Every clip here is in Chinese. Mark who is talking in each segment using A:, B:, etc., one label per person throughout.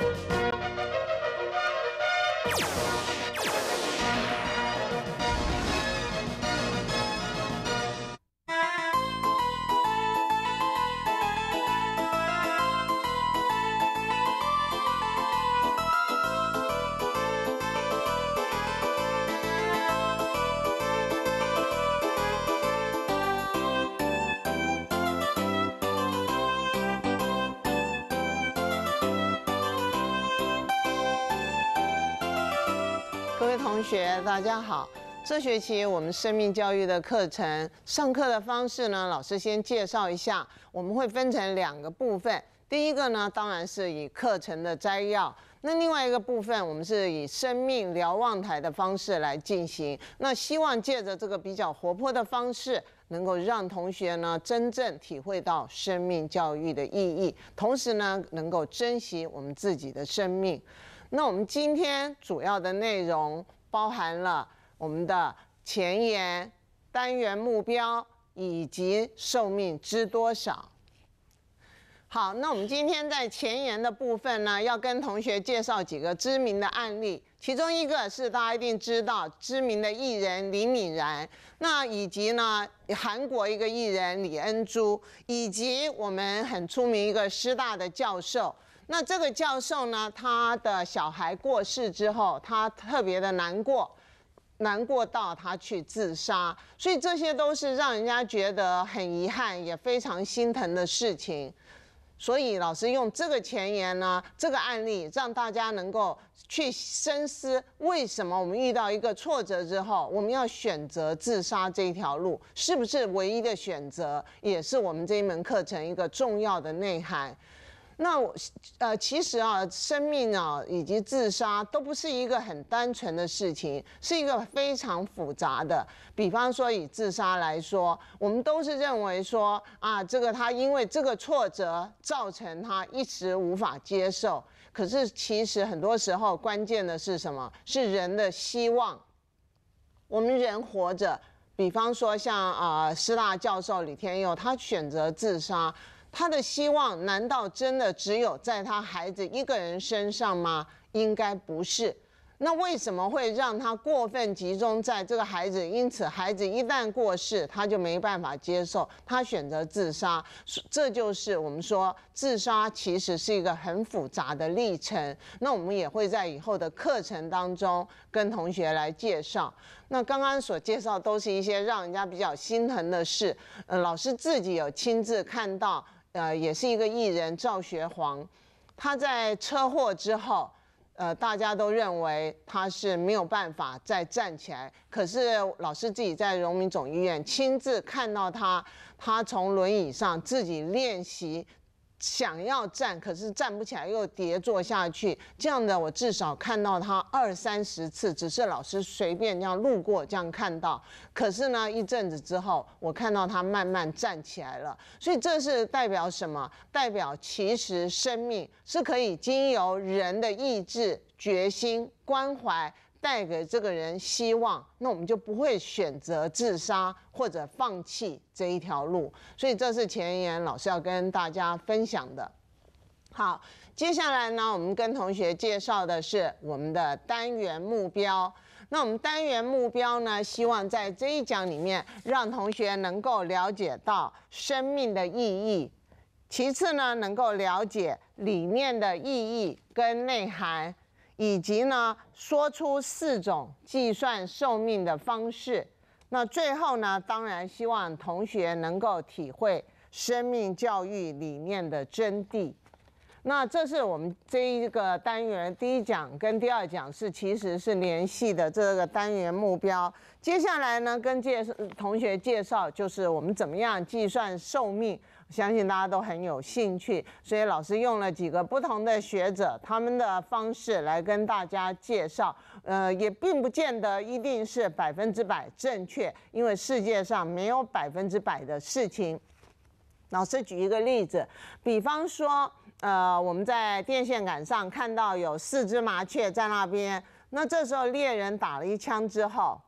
A: Thank you.
B: 学大家好，这学期我们生命教育的课程上课的方式呢，老师先介绍一下。我们会分成两个部分，第一个呢当然是以课程的摘要，那另外一个部分我们是以生命瞭望台的方式来进行。那希望借着这个比较活泼的方式，能够让同学呢真正体会到生命教育的意义，同时呢能够珍惜我们自己的生命。那我们今天主要的内容。包含了我们的前沿单元目标以及寿命知多少。好，那我们今天在前沿的部分呢，要跟同学介绍几个知名的案例，其中一个是大家一定知道知名的艺人李敏然，那以及呢韩国一个艺人李恩珠，以及我们很出名一个师大的教授。那这个教授呢，他的小孩过世之后，他特别的难过，难过到他去自杀。所以这些都是让人家觉得很遗憾，也非常心疼的事情。所以老师用这个前言呢，这个案例让大家能够去深思，为什么我们遇到一个挫折之后，我们要选择自杀这一条路，是不是唯一的选择？也是我们这一门课程一个重要的内涵。那我，呃，其实啊，生命啊，以及自杀都不是一个很单纯的事情，是一个非常复杂的。比方说，以自杀来说，我们都是认为说，啊，这个他因为这个挫折造成他一时无法接受。可是其实很多时候，关键的是什么？是人的希望。我们人活着，比方说像啊，师大教授李天佑，他选择自杀。他的希望难道真的只有在他孩子一个人身上吗？应该不是。那为什么会让他过分集中在这个孩子？因此，孩子一旦过世，他就没办法接受，他选择自杀。这就是我们说自杀其实是一个很复杂的历程。那我们也会在以后的课程当中跟同学来介绍。那刚刚所介绍都是一些让人家比较心疼的事。呃，老师自己有亲自看到。呃，也是一个艺人赵学煌，他在车祸之后，呃，大家都认为他是没有办法再站起来。可是老师自己在荣民总医院亲自看到他，他从轮椅上自己练习。想要站，可是站不起来，又跌坐下去。这样的我至少看到他二三十次，只是老师随便这样路过这样看到。可是呢，一阵子之后，我看到他慢慢站起来了。所以这是代表什么？代表其实生命是可以经由人的意志、决心、关怀。带给这个人希望，那我们就不会选择自杀或者放弃这一条路。所以这是前言老师要跟大家分享的。好，接下来呢，我们跟同学介绍的是我们的单元目标。那我们单元目标呢，希望在这一讲里面，让同学能够了解到生命的意义，其次呢，能够了解理念的意义跟内涵。以及呢，说出四种计算寿命的方式。那最后呢，当然希望同学能够体会生命教育理念的真谛。那这是我们这一个单元第一讲跟第二讲是其实是联系的这个单元目标。接下来呢，跟介绍同学介绍就是我们怎么样计算寿命。相信大家都很有兴趣，所以老师用了几个不同的学者他们的方式来跟大家介绍，呃，也并不见得一定是百分之百正确，因为世界上没有百分之百的事情。老师举一个例子，比方说，呃，我们在电线杆上看到有四只麻雀在那边，那这时候猎人打了一枪之后，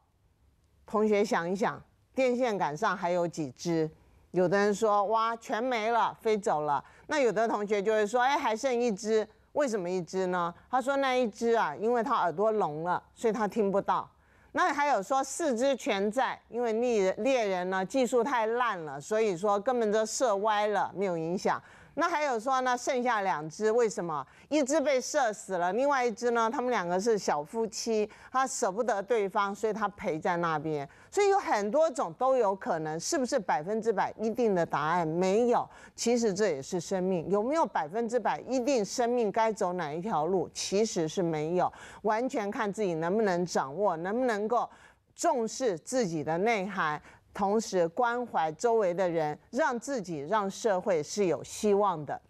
B: 同学想一想，电线杆上还有几只？有的人说哇，全没了，飞走了。那有的同学就会说，哎，还剩一只，为什么一只呢？他说那一只啊，因为他耳朵聋了，所以他听不到。那还有说四只全在，因为猎猎人呢技术太烂了，所以说根本就射歪了，没有影响。那还有说呢？剩下两只为什么？一只被射死了，另外一只呢？他们两个是小夫妻，他舍不得对方，所以他陪在那边。所以有很多种都有可能，是不是百分之百一定的答案？没有。其实这也是生命，有没有百分之百一定生命该走哪一条路？其实是没有，完全看自己能不能掌握，能不能够重视自己的内涵。同时关怀周围的人，让自己、让社会是有希望的。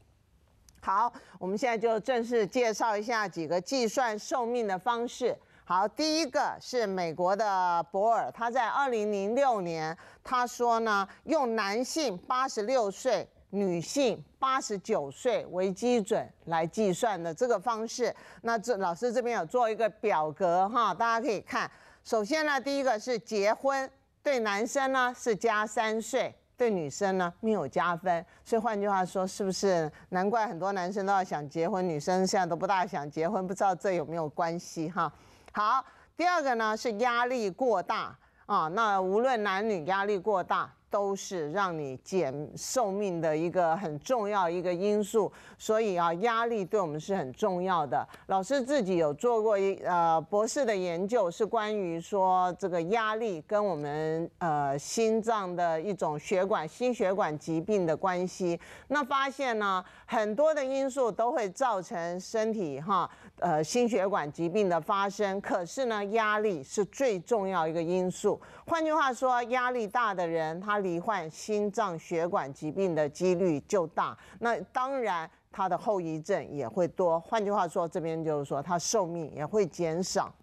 B: 好，我们现在就正式介绍一下几个计算寿命的方式。好，第一个是美国的博尔，他在二零零六年他说呢，用男性八十六岁、女性八十九岁为基准来计算的这个方式。那这老师这边有做一个表格哈，大家可以看。首先呢，第一个是结婚。对男生呢是加三岁，对女生呢没有加分，所以换句话说，是不是难怪很多男生都要想结婚，女生现在都不大想结婚，不知道这有没有关系哈？好，第二个呢是压力过大啊，那无论男女压力过大。都是让你减寿命的一个很重要一个因素，所以啊，压力对我们是很重要的。老师自己有做过一呃博士的研究，是关于说这个压力跟我们呃心脏的一种血管心血管疾病的关系。那发现呢，很多的因素都会造成身体哈呃心血管疾病的发生，可是呢，压力是最重要一个因素。换句话说，压力大的人他。罹患心脏血管疾病的几率就大，那当然他的后遗症也会多。换句话说，这边就是说他寿命也会减少。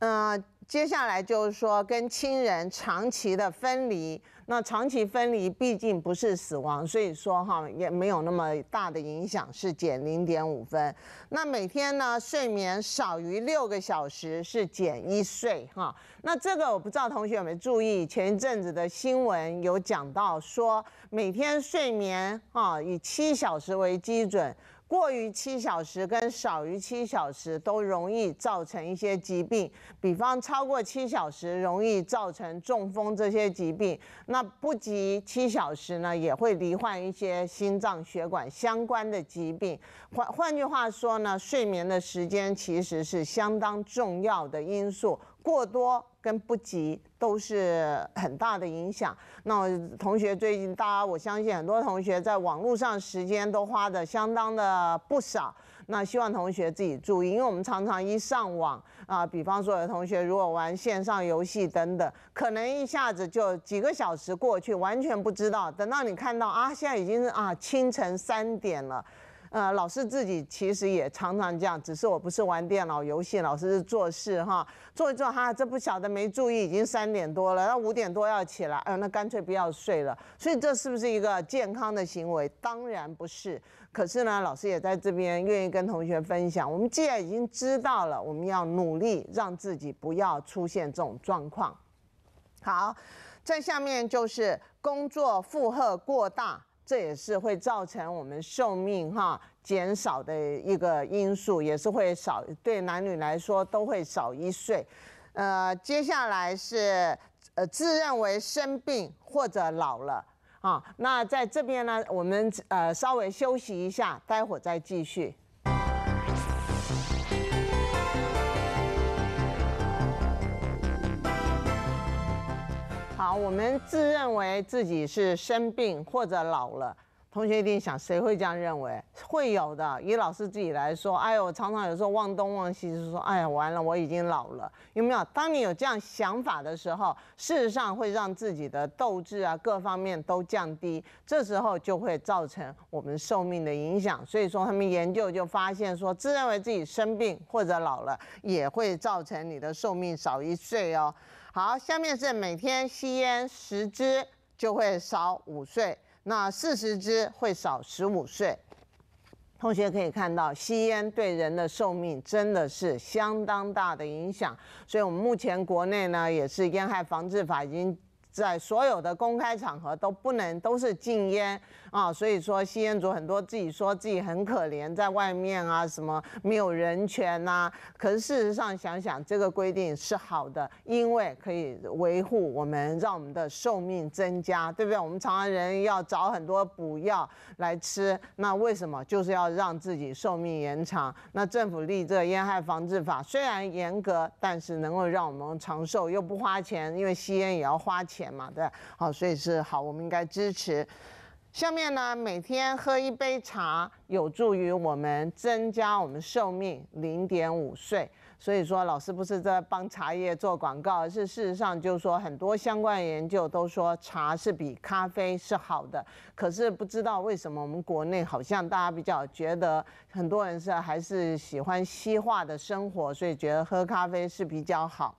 B: 那。接下来就是说跟亲人长期的分离，那长期分离毕竟不是死亡，所以说哈也没有那么大的影响，是减零点五分。那每天呢睡眠少于六个小时是减一岁哈。那这个我不知道同学有没有注意，前一阵子的新闻有讲到说每天睡眠哈以七小时为基准。过于七小时跟少于七小时都容易造成一些疾病，比方超过七小时容易造成中风这些疾病，那不及七小时呢也会罹患一些心脏血管相关的疾病。换换句话说呢，睡眠的时间其实是相当重要的因素。过多跟不及都是很大的影响。那同学最近，大家我相信很多同学在网络上时间都花的相当的不少。那希望同学自己注意，因为我们常常一上网啊，比方说有同学如果玩线上游戏等等，可能一下子就几个小时过去，完全不知道。等到你看到啊，现在已经啊清晨三点了。呃，老师自己其实也常常这样，只是我不是玩电脑游戏，老师是做事哈，做一做哈，这不晓得没注意，已经三点多了，那五点多要起来，哎，那干脆不要睡了，所以这是不是一个健康的行为？当然不是。可是呢，老师也在这边愿意跟同学分享，我们既然已经知道了，我们要努力让自己不要出现这种状况。好，再下面就是工作负荷过大。这也是会造成我们寿命哈减少的一个因素，也是会少对男女来说都会少一岁。呃，接下来是呃自认为生病或者老了啊。那在这边呢，我们呃稍微休息一下，待会再继续。我们自认为自己是生病或者老了，同学一定想，谁会这样认为？会有的。以老师自己来说，哎呦，常常有时候忘东忘西，就说，哎呀，完了，我已经老了。有没有？当你有这样想法的时候，事实上会让自己的斗志啊，各方面都降低。这时候就会造成我们寿命的影响。所以说，他们研究就发现说，自认为自己生病或者老了，也会造成你的寿命少一岁哦。好，下面是每天吸烟十支就会少五岁，那四十支会少十五岁。同学可以看到，吸烟对人的寿命真的是相当大的影响。所以，我们目前国内呢，也是《烟害防治法》，已经在所有的公开场合都不能都是禁烟。啊，所以说吸烟族很多自己说自己很可怜，在外面啊，什么没有人权呐。可是事实上想想，这个规定是好的，因为可以维护我们，让我们的寿命增加，对不对？我们常人要找很多补药来吃，那为什么？就是要让自己寿命延长。那政府立这个烟害防治法虽然严格，但是能够让我们长寿又不花钱，因为吸烟也要花钱嘛，对好，所以是好，我们应该支持。下面呢，每天喝一杯茶，有助于我们增加我们寿命零点五岁。所以说，老师不是在帮茶叶做广告，而是事实上就是说，很多相关研究都说茶是比咖啡是好的。可是不知道为什么，我们国内好像大家比较觉得，很多人是还是喜欢西化的生活，所以觉得喝咖啡是比较好。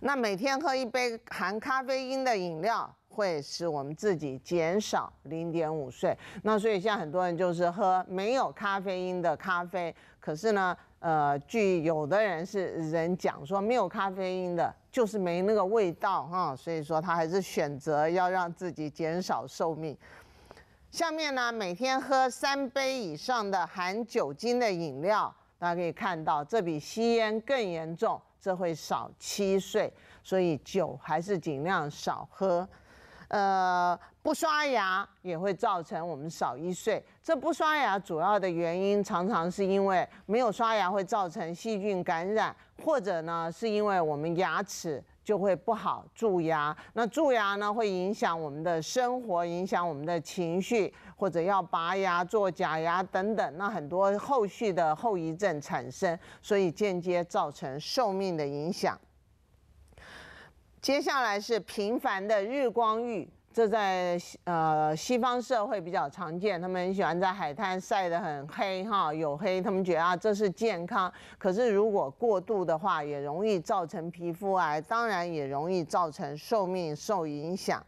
B: 那每天喝一杯含咖啡因的饮料会使我们自己减少零点五岁。那所以现在很多人就是喝没有咖啡因的咖啡，可是呢，呃，据有的人是人讲说没有咖啡因的就是没那个味道哈，所以说他还是选择要让自己减少寿命。下面呢，每天喝三杯以上的含酒精的饮料，大家可以看到这比吸烟更严重。这会少七岁，所以酒还是尽量少喝。呃，不刷牙也会造成我们少一岁。这不刷牙主要的原因，常常是因为没有刷牙会造成细菌感染，或者呢是因为我们牙齿就会不好蛀牙。那蛀牙呢会影响我们的生活，影响我们的情绪。或者要拔牙、做假牙等等，那很多后续的后遗症产生，所以间接造成寿命的影响。接下来是频繁的日光浴，这在呃西方社会比较常见，他们很喜欢在海滩晒得很黑哈，黝黑，他们觉得啊这是健康，可是如果过度的话，也容易造成皮肤癌，当然也容易造成寿命受影响。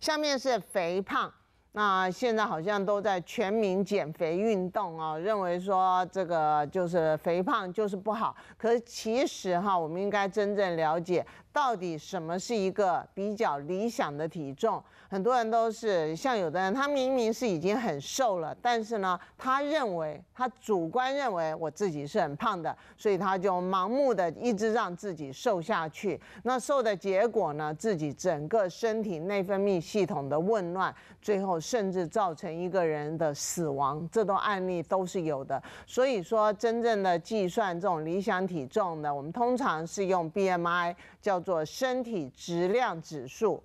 B: 下面是肥胖。那现在好像都在全民减肥运动哦，认为说这个就是肥胖就是不好，可是其实哈，我们应该真正了解到底什么是一个比较理想的体重。很多人都是像有的人，他明明是已经很瘦了，但是呢，他认为他主观认为我自己是很胖的，所以他就盲目的一直让自己瘦下去。那瘦的结果呢，自己整个身体内分泌系统的紊乱，最后甚至造成一个人的死亡，这都案例都是有的。所以说，真正的计算这种理想体重的，我们通常是用 BMI，叫做身体质量指数。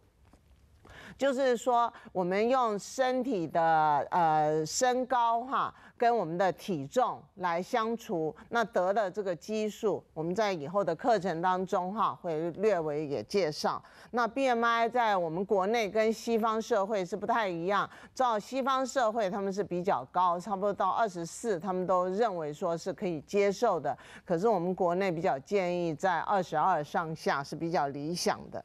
B: 就是说，我们用身体的呃身高哈，跟我们的体重来相除，那得的这个基数，我们在以后的课程当中哈会略微也介绍。那 BMI 在我们国内跟西方社会是不太一样，照西方社会他们是比较高，差不多到二十四他们都认为说是可以接受的，可是我们国内比较建议在二十二上下是比较理想的。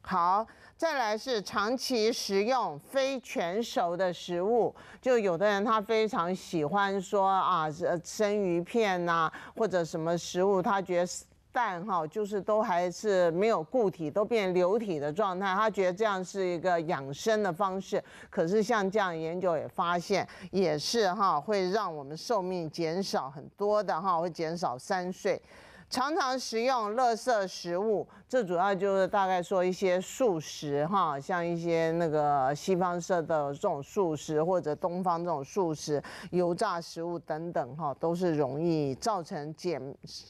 B: 好。再来是长期食用非全熟的食物，就有的人他非常喜欢说啊，生鱼片呐，或者什么食物，他觉得蛋哈，就是都还是没有固体，都变流体的状态，他觉得这样是一个养生的方式。可是像这样研究也发现，也是哈，会让我们寿命减少很多的哈，会减少三岁。常常食用垃圾食物，这主要就是大概说一些素食哈，像一些那个西方式的这种素食，或者东方这种素食，油炸食物等等哈，都是容易造成减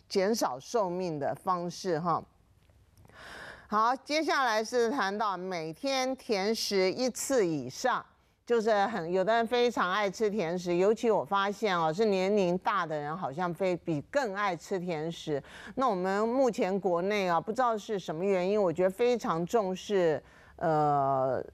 B: 减少寿命的方式哈。好，接下来是谈到每天甜食一次以上。就是很有的人非常爱吃甜食，尤其我发现哦，是年龄大的人好像非比更爱吃甜食。那我们目前国内啊，不知道是什么原因，我觉得非常重视呃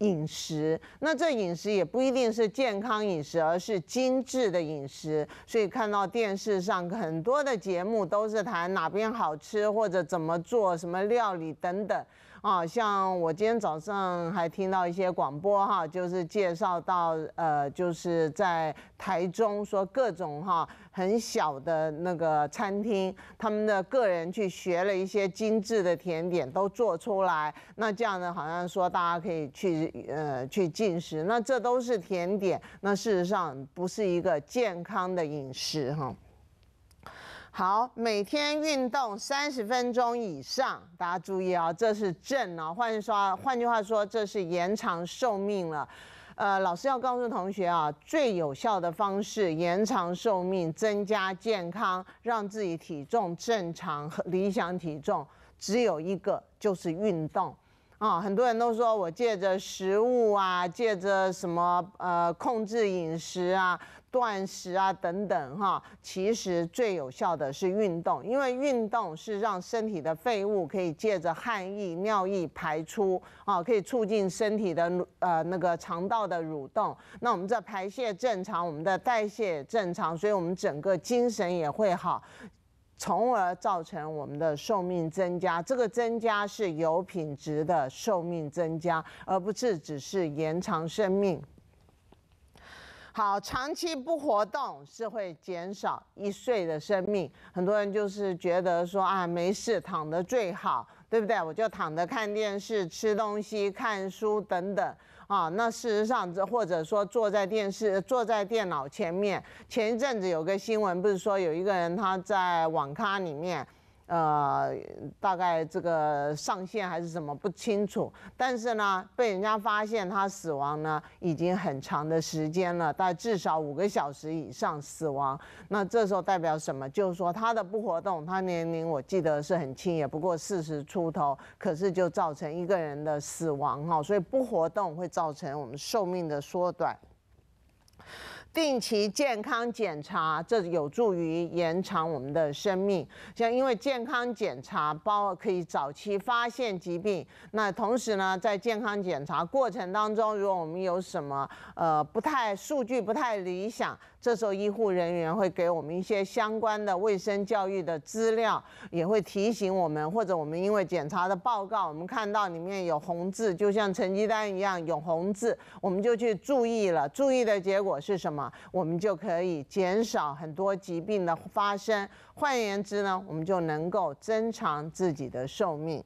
B: 饮食。那这饮食也不一定是健康饮食，而是精致的饮食。所以看到电视上很多的节目都是谈哪边好吃或者怎么做什么料理等等。啊，像我今天早上还听到一些广播哈，就是介绍到呃，就是在台中说各种哈很小的那个餐厅，他们的个人去学了一些精致的甜点都做出来，那这样呢好像说大家可以去呃去进食，那这都是甜点，那事实上不是一个健康的饮食哈。好，每天运动三十分钟以上，大家注意啊，这是正啊。换说，换句话说，这是延长寿命了。呃，老师要告诉同学啊，最有效的方式延长寿命、增加健康、让自己体重正常和理想体重，只有一个，就是运动啊。很多人都说我借着食物啊，借着什么呃控制饮食啊。断食啊，等等，哈，其实最有效的是运动，因为运动是让身体的废物可以借着汗液、尿液排出啊，可以促进身体的呃那个肠道的蠕动。那我们这排泄正常，我们的代谢正常，所以我们整个精神也会好，从而造成我们的寿命增加。这个增加是有品质的寿命增加，而不是只是延长生命。好，长期不活动是会减少一岁的生命。很多人就是觉得说啊，没事，躺着最好，对不对？我就躺着看电视、吃东西、看书等等啊。那事实上，或者说坐在电视、坐在电脑前面，前一阵子有个新闻，不是说有一个人他在网咖里面。呃，大概这个上限还是什么不清楚，但是呢，被人家发现他死亡呢，已经很长的时间了，大概至少五个小时以上死亡。那这时候代表什么？就是说他的不活动，他年龄我记得是很轻，也不过四十出头，可是就造成一个人的死亡哈。所以不活动会造成我们寿命的缩短。定期健康检查，这有助于延长我们的生命。像因为健康检查包括可以早期发现疾病，那同时呢，在健康检查过程当中，如果我们有什么呃不太数据不太理想。这时候医护人员会给我们一些相关的卫生教育的资料，也会提醒我们，或者我们因为检查的报告，我们看到里面有红字，就像成绩单一样有红字，我们就去注意了。注意的结果是什么？我们就可以减少很多疾病的发生。换言之呢，我们就能够增长自己的寿命。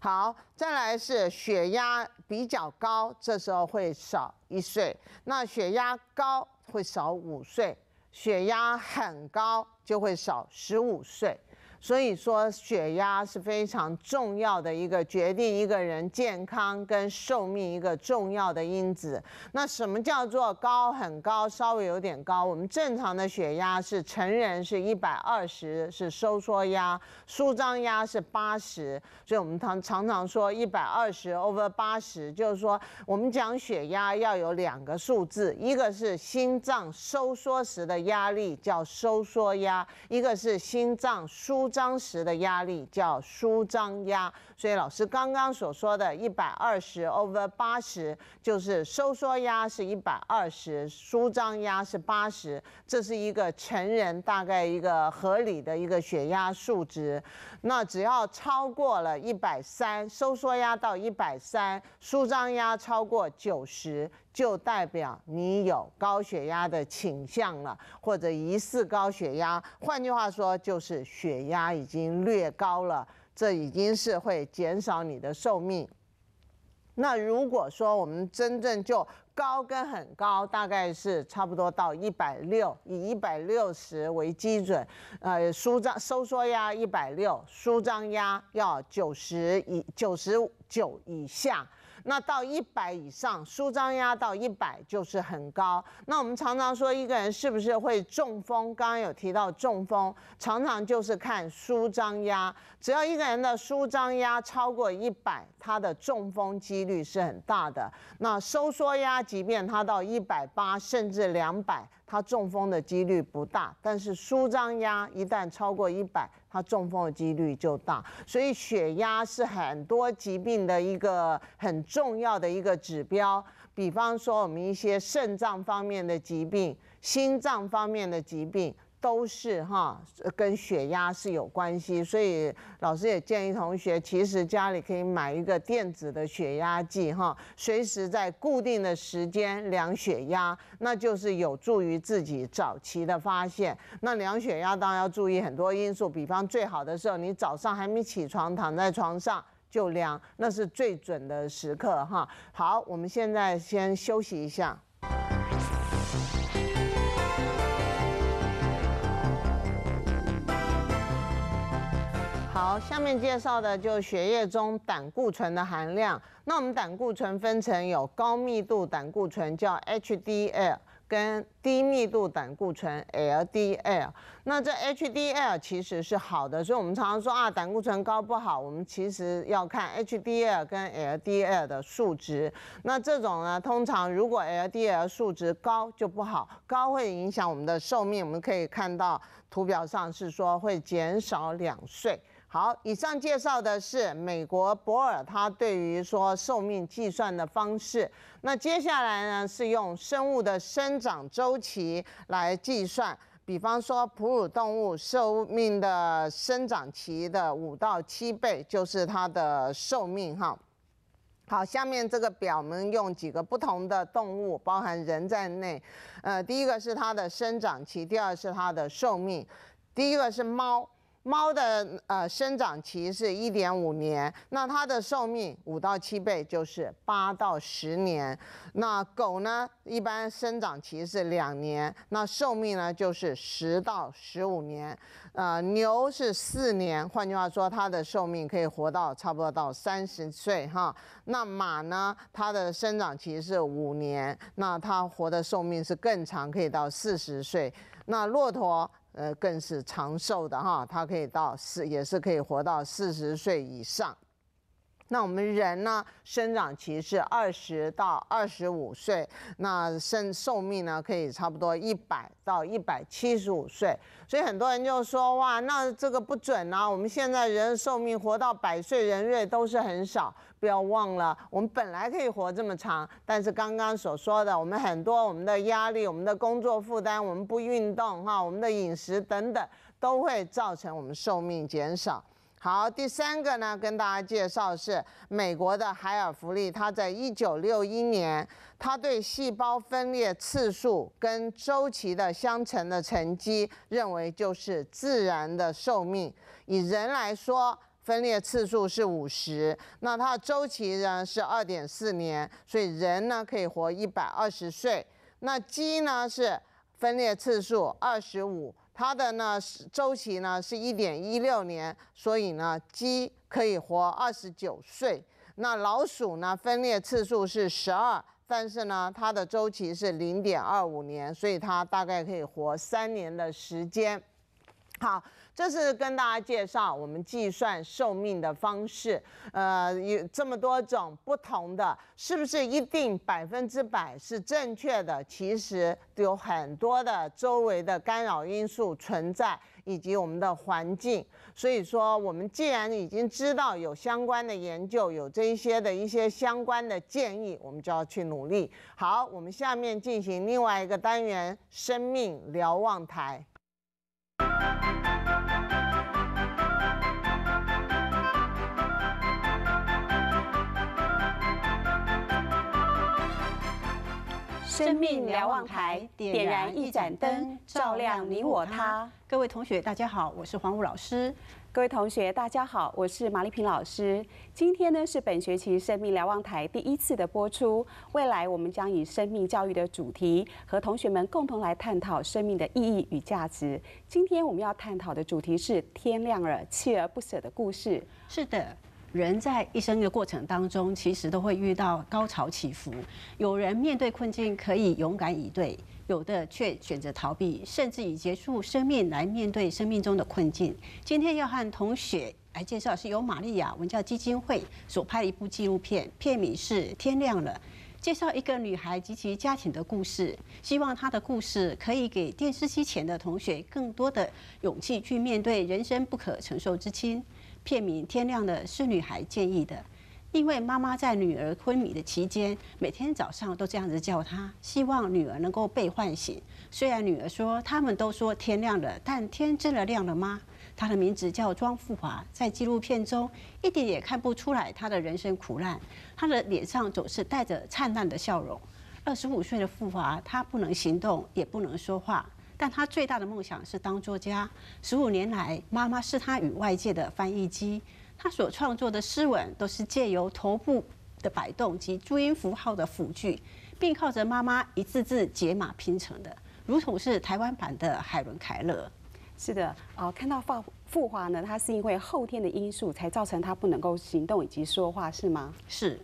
B: 好，再来是血压比较高，这时候会少一岁。那血压高。会少五岁，血压很高就会少十五岁。所以说血压是非常重要的一个决定一个人健康跟寿命一个重要的因子。那什么叫做高很高？稍微有点高。我们正常的血压是成人是一百二十，是收缩压，舒张压是八十。所以我们常常常说一百二十 over 八十，就是说我们讲血压要有两个数字，一个是心脏收缩时的压力叫收缩压，一个是心脏舒。张时的压力叫舒张压，所以老师刚刚所说的，一百二十 over 八十，就是收缩压是一百二十，舒张压是八十，这是一个成人大概一个合理的一个血压数值。那只要超过了一百三，收缩压到一百三，舒张压超过九十。就代表你有高血压的倾向了，或者疑似高血压。换句话说，就是血压已经略高了，这已经是会减少你的寿命。那如果说我们真正就高跟很高，大概是差不多到一百六，以一百六十为基准，呃，舒张收缩压一百六，舒张压要九十以九十九以下。那到一百以上，舒张压到一百就是很高。那我们常常说一个人是不是会中风？刚刚有提到中风，常常就是看舒张压，只要一个人的舒张压超过一百，他的中风几率是很大的。那收缩压即便他到一百八，甚至两百。他中风的几率不大，但是舒张压一旦超过一百，他中风的几率就大。所以血压是很多疾病的一个很重要的一个指标。比方说我们一些肾脏方面的疾病、心脏方面的疾病。都是哈，跟血压是有关系，所以老师也建议同学，其实家里可以买一个电子的血压计哈，随时在固定的时间量血压，那就是有助于自己早期的发现。那量血压当然要注意很多因素，比方最好的时候，你早上还没起床，躺在床上就量，那是最准的时刻哈。好，我们现在先休息一下。好，下面介绍的就血液中胆固醇的含量。那我们胆固醇分成有高密度胆固醇叫 HDL，跟低密度胆固醇 LDL。那这 HDL 其实是好的，所以我们常常说啊，胆固醇高不好。我们其实要看 HDL 跟 LDL 的数值。那这种呢，通常如果 LDL 数值高就不好，高会影响我们的寿命。我们可以看到图表上是说会减少两岁。好，以上介绍的是美国博尔他对于说寿命计算的方式。那接下来呢是用生物的生长周期来计算，比方说哺乳动物寿命的生长期的五到七倍就是它的寿命哈。好，下面这个表我们用几个不同的动物，包含人在内，呃，第一个是它的生长期，第二是它的寿命。第一个是猫。猫的呃生长期是一点五年，那它的寿命五到七倍就是八到十年。那狗呢，一般生长期是两年，那寿命呢就是十到十五年。呃，牛是四年，换句话说，它的寿命可以活到差不多到三十岁哈。那马呢，它的生长期是五年，那它活的寿命是更长，可以到四十岁。那骆驼。呃，更是长寿的哈，他可以到四，也是可以活到四十岁以上。那我们人呢，生长期是二十到二十五岁，那生寿命呢可以差不多一百到一百七十五岁。所以很多人就说哇，那这个不准啊！我们现在人寿命活到百岁人瑞都是很少，不要忘了，我们本来可以活这么长，但是刚刚所说的，我们很多我们的压力、我们的工作负担、我们不运动哈、我们的饮食等等，都会造成我们寿命减少。好，第三个呢，跟大家介绍是美国的海尔弗利，他在一九六一年，他对细胞分裂次数跟周期的相乘的乘积，认为就是自然的寿命。以人来说，分裂次数是五十，那它的周期呢是二点四年，所以人呢可以活一百二十岁。那鸡呢是分裂次数二十五。它的呢周期呢是一点一六年，所以呢鸡可以活29岁。那老鼠呢分裂次数是12，但是呢它的周期是0.25年，所以它大概可以活三年的时间。好。这是跟大家介绍我们计算寿命的方式，呃，有这么多种不同的，是不是一定百分之百是正确的？其实有很多的周围的干扰因素存在，以及我们的环境。所以说，我们既然已经知道有相关的研究，有这一些的一些相关的建议，我们就要去努力。好，我们下面进行另外一个单元——生命瞭望台。
C: 生命瞭望台点燃一盏灯，照亮你我他。各位同学，大家好，我是黄武老师。各位同学，大家好，我是马丽萍老师。今天呢是本学期生命瞭望台第一次的播出。未来我们将以生命教育的主题和同学们共同来探讨生命的意义与价值。今天我们要探讨的主题是《天亮了，锲而不舍的故
A: 事》。是的。人在一生的过程当中，其实都会遇到高潮起伏。有人面对困境可以勇敢以对，有的却选择逃避，甚至以结束生命来面对生命中的困境。今天要和同学来介绍是由玛利亚文教基金会所拍的一部纪录片，片名是《天亮了》，介绍一个女孩及其家庭的故事。希望她的故事可以给电视机前的同学更多的勇气去面对人生不可承受之轻。片名《天亮了》是女孩建议的，因为妈妈在女儿昏迷的期间，每天早上都这样子叫她，希望女儿能够被唤醒。虽然女儿说他们都说天亮了，但天真的亮了吗？她的名字叫庄富华，在纪录片中一点也看不出来她的人生苦难，她的脸上总是带着灿烂的笑容。二十五岁的富华，她不能行动，也不能说话。但他最大的梦想是当作家。十五年来，妈妈是他与外界的翻译机。他所创作的诗文，都是借由头部的摆动及注音符号的辅具，并靠着妈妈一字字解码拼成的，如同是台湾版的海伦凯勒。是的，啊，看到发富华呢，他是因为后天的因素才造成他不能够行动以及说话，是吗？是。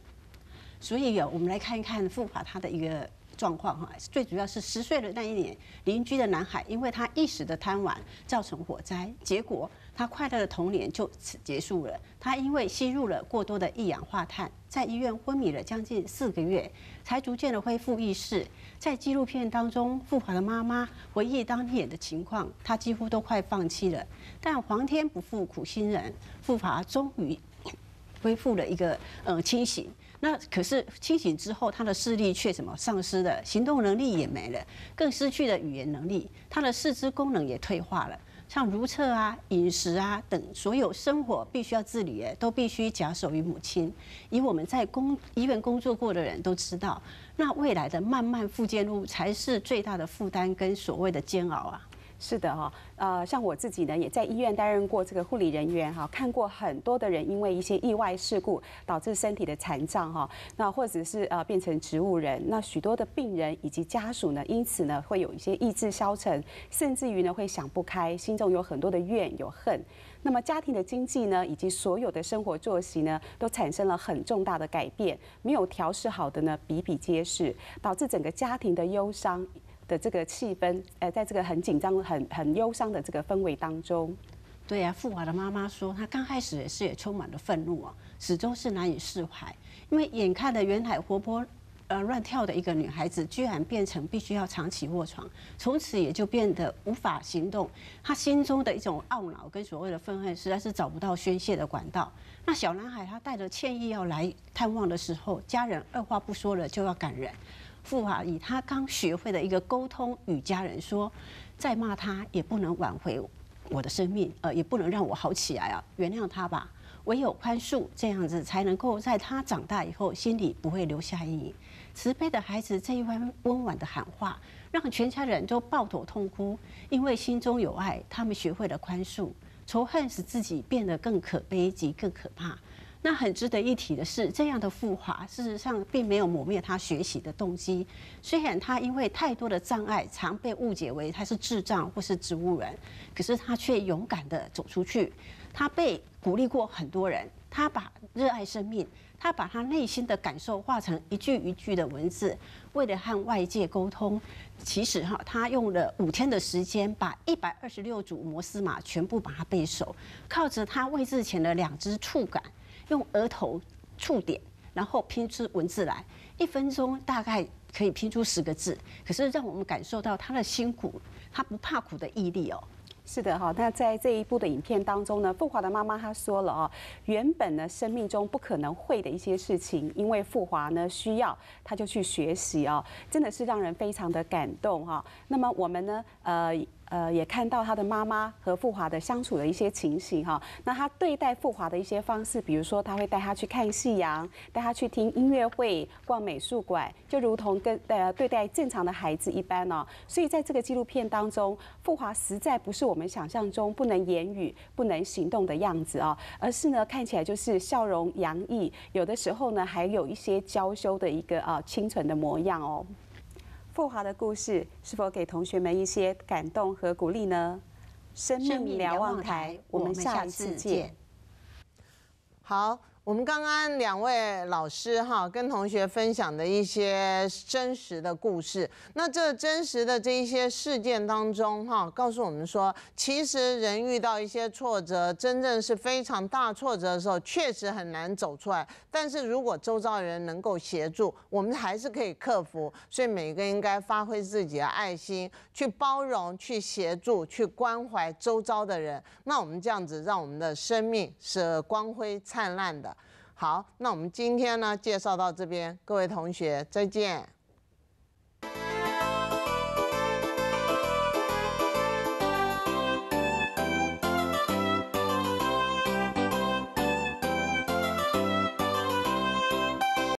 A: 所以有我们来看一看富华他的一个。状况哈，最主要是十岁的那一年，邻居的男孩，因为他一时的贪玩，造成火灾，结果他快乐的童年就此结束了。他因为吸入了过多的一氧化碳，在医院昏迷了将近四个月，才逐渐的恢复意识。在纪录片当中，富华的妈妈回忆当年的情况，他几乎都快放弃了。但皇天不负苦心人，富华终于 恢复了一个嗯清醒。那可是清醒之后，他的视力却什么丧失了，行动能力也没了，更失去了语言能力，他的四肢功能也退化了，像如厕啊、饮食啊等所有生活必须要自理的，都必须假手于母亲。以我们在公医院工作过的人都知道，那未来的慢慢复健路才是最大的负担跟所谓的煎熬啊。是的哈，呃，像我自己呢，也在医院担任过这个护理人员哈，看过很
C: 多的人因为一些意外事故导致身体的残障哈，那或者是呃变成植物人，那许多的病人以及家属呢，因此呢会有一些意志消沉，甚至于呢会想不开，心中有很多的怨有恨，那么家庭的经济呢，以及所有的生活作息呢，都产生了很重大的改变，没有调试好的呢比比皆是，导致整个家庭的忧伤。的这个气氛，呃，在这个很紧
A: 张、很很忧伤的这个氛围当中，对啊，富华的妈妈说，她刚开始也是也充满了愤怒啊，始终是难以释怀，因为眼看着远海活泼呃乱跳的一个女孩子，居然变成必须要长期卧床，从此也就变得无法行动，她心中的一种懊恼跟所谓的愤恨，实在是找不到宣泄的管道。那小男孩他带着歉意要来探望的时候，家人二话不说了就要赶人。父啊，以他刚学会的一个沟通与家人说：“再骂他也不能挽回我的生命，呃，也不能让我好起来啊，原谅他吧，唯有宽恕，这样子才能够在他长大以后心里不会留下阴影。”慈悲的孩子这一番温婉的喊话，让全家人都抱头痛哭，因为心中有爱，他们学会了宽恕，仇恨使自己变得更可悲及更可怕。那很值得一提的是，这样的复华事实上并没有抹灭他学习的动机。虽然他因为太多的障碍，常被误解为他是智障或是植物人，可是他却勇敢的走出去。他被鼓励过很多人，他把热爱生命，他把他内心的感受化成一句一句的文字，为了和外界沟通。其实哈，他用了五天的时间，把一百二十六组摩斯码全部把它背熟，靠着他位置前的两只触感。用额头触点，然后拼出文字来，一分钟大概可以拼出十个字。可是让我们感受到他的辛苦，他不怕苦的毅力哦。
C: 是的哈，那在这一部的影片当中呢，富华的妈妈她说了哦，原本呢生命中不可能会的一些事情，因为富华呢需要，他就去学习哦，真的是让人非常的感动哈。那么我们呢，呃。呃，也看到他的妈妈和富华的相处的一些情形哈。那他对待富华的一些方式，比如说他会带他去看夕阳，带他去听音乐会，逛美术馆，就如同跟呃对待正常的孩子一般哦。所以在这个纪录片当中，富华实在不是我们想象中不能言语、不能行动的样子哦，而是呢看起来就是笑容洋溢，有的时候呢还有一些娇羞的一个啊清纯的模样哦。富华的故事是否给同学们一些感动和鼓励呢？生命瞭望台，我们下一次见。
B: 好。我们刚刚两位老师哈跟同学分享的一些真实的故事，那这真实的这一些事件当中哈，告诉我们说，其实人遇到一些挫折，真正是非常大挫折的时候，确实很难走出来。但是如果周遭人能够协助，我们还是可以克服。所以每一个应该发挥自己的爱心，去包容、去协助、去关怀周遭的人，那我们这样子让我们的生命是光辉灿烂的。好，那我们今天呢，介绍到这边，各位同学再见。